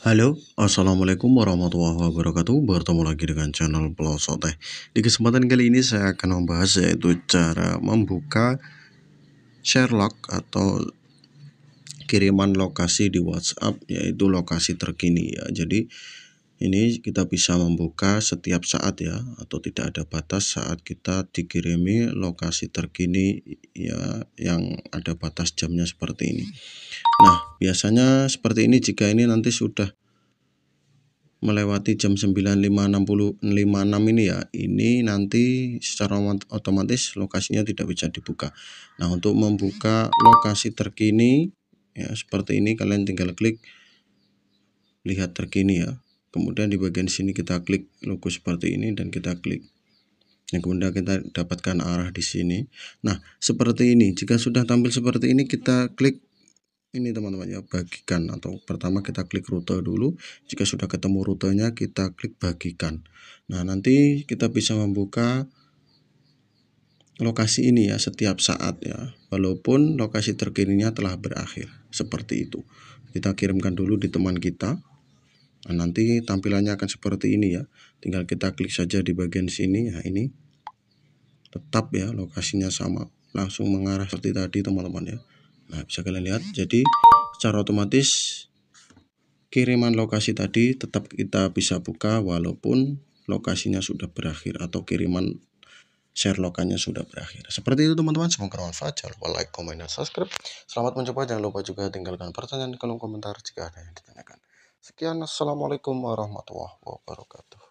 Halo, Assalamualaikum warahmatullahi wabarakatuh Bertemu lagi dengan channel Pelosok Teh Di kesempatan kali ini saya akan membahas yaitu cara membuka Sherlock atau kiriman lokasi di WhatsApp yaitu lokasi terkini ya Jadi ini kita bisa membuka setiap saat ya atau tidak ada batas saat kita dikirimi lokasi terkini ya yang ada batas jamnya seperti ini Nah, biasanya seperti ini jika ini nanti sudah melewati jam 9.56 ini ya. Ini nanti secara otomatis lokasinya tidak bisa dibuka. Nah, untuk membuka lokasi terkini ya seperti ini kalian tinggal klik lihat terkini ya. Kemudian di bagian sini kita klik logo seperti ini dan kita klik yang kemudian kita dapatkan arah di sini. Nah, seperti ini. Jika sudah tampil seperti ini, kita klik ini teman-teman ya bagikan atau pertama kita klik rute dulu jika sudah ketemu rutenya kita klik bagikan nah nanti kita bisa membuka lokasi ini ya setiap saat ya walaupun lokasi terkininya telah berakhir seperti itu kita kirimkan dulu di teman kita nah, nanti tampilannya akan seperti ini ya tinggal kita klik saja di bagian sini ya ini tetap ya lokasinya sama langsung mengarah seperti tadi teman-teman ya Nah, bisa kalian lihat, jadi secara otomatis kiriman lokasi tadi tetap kita bisa buka walaupun lokasinya sudah berakhir atau kiriman share lokannya sudah berakhir. Seperti itu teman-teman, semoga bermanfaat. Jangan lupa like, comment dan subscribe. Selamat mencoba, jangan lupa juga tinggalkan pertanyaan di kolom komentar jika ada yang ditanyakan. Sekian, Assalamualaikum warahmatullahi wabarakatuh.